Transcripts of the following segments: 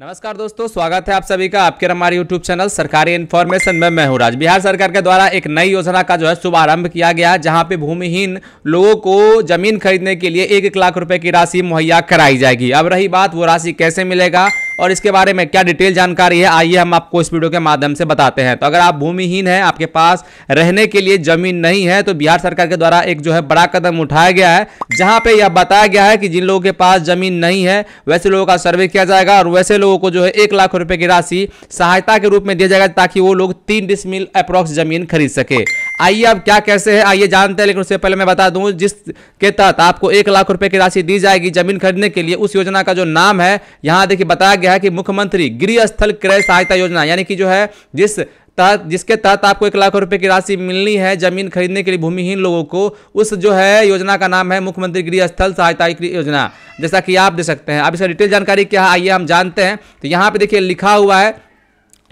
नमस्कार दोस्तों स्वागत है आप सभी का आपके हमारे यूट्यूब चैनल सरकारी इन्फॉर्मेशन में मैं हूँ राज बिहार सरकार के द्वारा एक नई योजना का जो है शुभारंभ किया गया जहां पे भूमिहीन लोगों को जमीन खरीदने के लिए एक लाख रुपए की राशि मुहैया कराई जाएगी अब रही बात वो राशि कैसे मिलेगा और इसके बारे में क्या डिटेल जानकारी है आइए हम आपको इस वीडियो के माध्यम से बताते हैं तो अगर आप भूमिहीन हैं आपके पास रहने के लिए जमीन नहीं है तो बिहार सरकार के द्वारा एक जो है बड़ा कदम उठाया गया है जहां पे यह बताया गया है कि जिन लोगों के पास जमीन नहीं है वैसे लोगों का सर्वे किया जाएगा और वैसे लोगों को जो है एक लाख रुपए की राशि सहायता के रूप में दिया जाएगा ताकि वो लोग तीन डिसमिल अप्रोक्स जमीन खरीद सके आइए अब क्या कैसे है आइए जानते हैं लेकिन उससे पहले मैं बता दूं जिस के तहत आपको एक लाख रुपए की राशि दी जाएगी जमीन खरीदने के लिए उस योजना का जो नाम है यहाँ देखिए बताया गया है कि मुख्यमंत्री गृह स्थल क्रय सहायता योजना यानी कि जो है जिस तहत जिसके तहत आपको एक लाख रुपए की राशि मिलनी है जमीन खरीदने के लिए भूमिहीन लोगों को उस जो है योजना का नाम है मुख्यमंत्री गृह स्थल सहायता योजना जैसा कि आप दे सकते हैं अब इसका डिटेल जानकारी क्या है आइए हम जानते हैं तो यहाँ पे देखिए लिखा हुआ है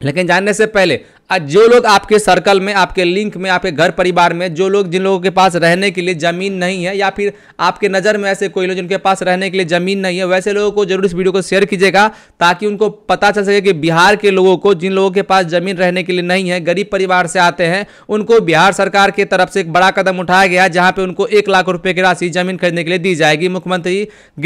लेकिन जानने से पहले जो लोग आपके सर्कल में आपके लिंक में आपके घर परिवार में जो लोग जिन लोगों के पास रहने के लिए ज़मीन नहीं है या फिर आपके नज़र में ऐसे कोई लोग जिनके पास रहने के लिए ज़मीन नहीं है वैसे लोगों को जरूर इस वीडियो को शेयर कीजिएगा ताकि उनको पता चल सके कि बिहार के लोगों को जिन लोगों के पास ज़मीन रहने के लिए नहीं है गरीब परिवार से आते हैं उनको बिहार सरकार की तरफ से एक बड़ा कदम उठाया गया जहाँ पर उनको एक लाख रुपये की राशि ज़मीन खरीदने के लिए दी जाएगी मुख्यमंत्री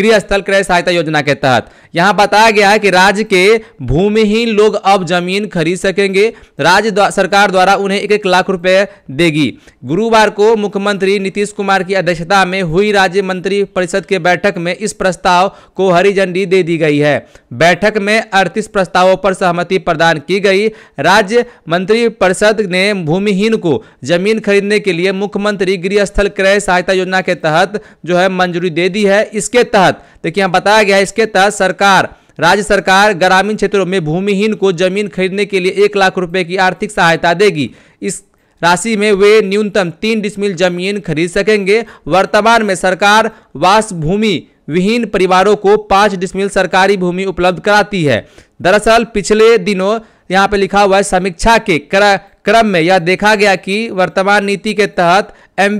गृहस्थल क्रय सहायता योजना के तहत यहाँ बताया गया है कि राज्य के भूमिहीन लोग अब जमीन खरीद सकेंगे राज्य द्वा, सरकार द्वारा उन्हें एक एक लाख रुपए देगी गुरुवार को मुख्यमंत्री नीतीश कुमार की अध्यक्षता में हुई राज्य मंत्री परिषद के बैठक में इस प्रस्ताव को हरी झंडी दे दी गई है बैठक में अड़तीस प्रस्तावों पर सहमति प्रदान की गई राज्य मंत्री परिषद ने भूमिहीन को जमीन खरीदने के लिए मुख्यमंत्री गृहस्थल क्रय सहायता योजना के तहत जो है मंजूरी दे दी है इसके तहत देखिए यहाँ बताया गया इसके तहत सरकार राज्य सरकार ग्रामीण क्षेत्रों में भूमिहीन को जमीन खरीदने के लिए एक लाख रुपए की आर्थिक सहायता देगी इस राशि में वे न्यूनतम तीन डिसमिल जमीन खरीद सकेंगे वर्तमान में सरकार वास भूमि विहीन परिवारों को पाँच डिसमिल सरकारी भूमि उपलब्ध कराती है दरअसल पिछले दिनों यहाँ पे लिखा हुआ है समीक्षा के कर क्रम में यह देखा गया कि वर्तमान नीति के तहत एम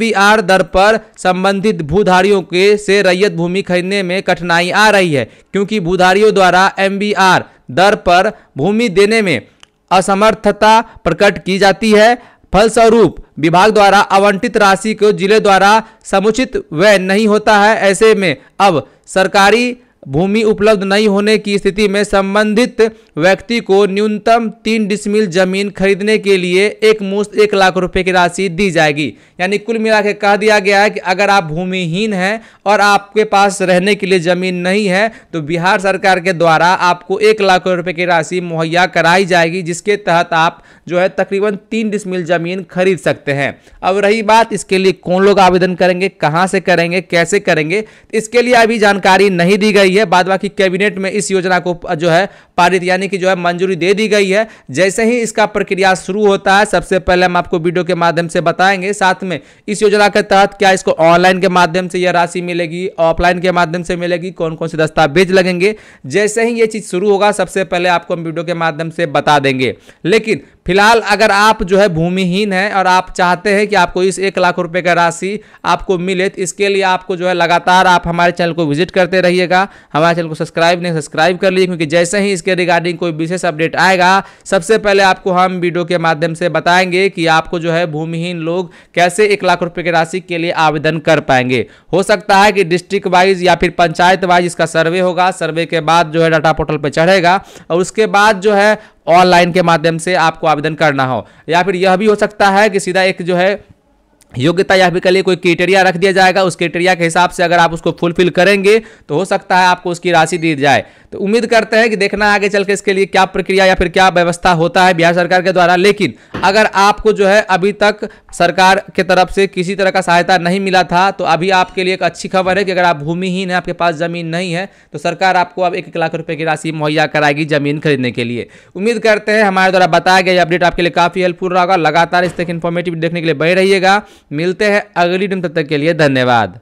दर पर संबंधित भूधारियों के से रैयत भूमि खरीदने में कठिनाई आ रही है क्योंकि भूधारियों द्वारा एम दर पर भूमि देने में असमर्थता प्रकट की जाती है फलस्वरूप विभाग द्वारा आवंटित राशि को जिले द्वारा समुचित व्यय नहीं होता है ऐसे में अब सरकारी भूमि उपलब्ध नहीं होने की स्थिति में संबंधित व्यक्ति को न्यूनतम तीन डिसमिल जमीन खरीदने के लिए एक मुश्त एक लाख रुपए की राशि दी जाएगी यानी कुल मिला के कह दिया गया है कि अगर आप भूमिहीन हैं और आपके पास रहने के लिए ज़मीन नहीं है तो बिहार सरकार के द्वारा आपको एक लाख रुपए की राशि मुहैया कराई जाएगी जिसके तहत आप जो है तकरीबन तीन डिसमिल ज़मीन खरीद सकते हैं अब रही बात इसके लिए कौन लोग आवेदन करेंगे कहाँ से करेंगे कैसे करेंगे इसके लिए अभी जानकारी नहीं दी गई गई है बाद बाकी कैबिनेट में इस योजना को जो है पारित यानी कि जो है मंजूरी दे दी गई है जैसे ही इसका प्रक्रिया शुरू होता है सबसे पहले हम आपको वीडियो के माध्यम से बताएंगे साथ में इस योजना के तहत क्या इसको ऑनलाइन के माध्यम से यह राशि मिलेगी ऑफलाइन के माध्यम से मिलेगी कौन कौन से दस्तावेज लगेंगे जैसे ही ये चीज़ शुरू होगा सबसे पहले आपको हम वीडियो के माध्यम से बता देंगे लेकिन फिलहाल अगर आप जो है भूमिहीन हैं और आप चाहते हैं कि आपको इस एक लाख रुपए का राशि आपको मिले तो इसके लिए आपको जो है लगातार आप हमारे चैनल को विजिट करते रहिएगा हमारे चैनल को सब्सक्राइब नहीं सब्सक्राइब कर लीजिए क्योंकि जैसे ही इसके इसके रिगार्डिंग कोई विशेष अपडेट आएगा सबसे पहले आपको हम वीडियो के माध्यम से बताएंगे कि आपको जो है भूमिहीन लोग कैसे एक लाख रुपए की राशि के लिए आवेदन कर पाएंगे हो सकता है कि डिस्ट्रिक्ट वाइज या फिर पंचायत वाइज इसका सर्वे होगा सर्वे के बाद जो है डाटा पोर्टल पर चढ़ेगा और उसके बाद जो है ऑनलाइन के माध्यम से आपको आवेदन करना हो या फिर यह भी हो सकता है कि सीधा एक जो है योग्यता या फिर के लिए कोई क्रिटेरिया रख दिया जाएगा उस क्रिटेरिया के हिसाब से अगर आप उसको फुलफिल करेंगे तो हो सकता है आपको उसकी राशि दी जाए तो उम्मीद करते हैं कि देखना आगे चल के इसके लिए क्या प्रक्रिया या फिर क्या व्यवस्था होता है बिहार सरकार के द्वारा लेकिन अगर आपको जो है अभी तक सरकार के तरफ से किसी तरह का सहायता नहीं मिला था तो अभी आपके लिए एक अच्छी खबर है कि अगर आप भूमिहीन है आपके पास ज़मीन नहीं है तो सरकार आपको अब एक लाख रुपये की राशि मुहैया कराएगी ज़मीन खरीदने के लिए उम्मीद करते हैं हमारे द्वारा बताया गया अपडेट आपके लिए काफ़ी हेल्पफुल रहा लगातार इस तक इन्फॉर्मेटिव देखने के लिए बह रहिएगा मिलते हैं अगली टीम तब तक के लिए धन्यवाद